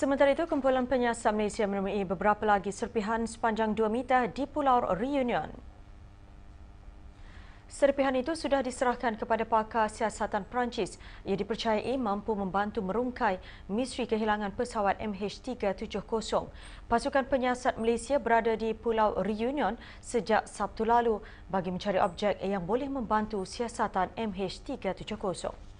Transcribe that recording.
Sementara itu, kumpulan penyiasat Malaysia menemui beberapa lagi serpihan sepanjang 2 meter di Pulau Reunion. Serpihan itu sudah diserahkan kepada pakar siasatan Perancis. Ia dipercayai mampu membantu merungkai misteri kehilangan pesawat MH370. Pasukan penyiasat Malaysia berada di Pulau Reunion sejak Sabtu lalu bagi mencari objek yang boleh membantu siasatan MH370.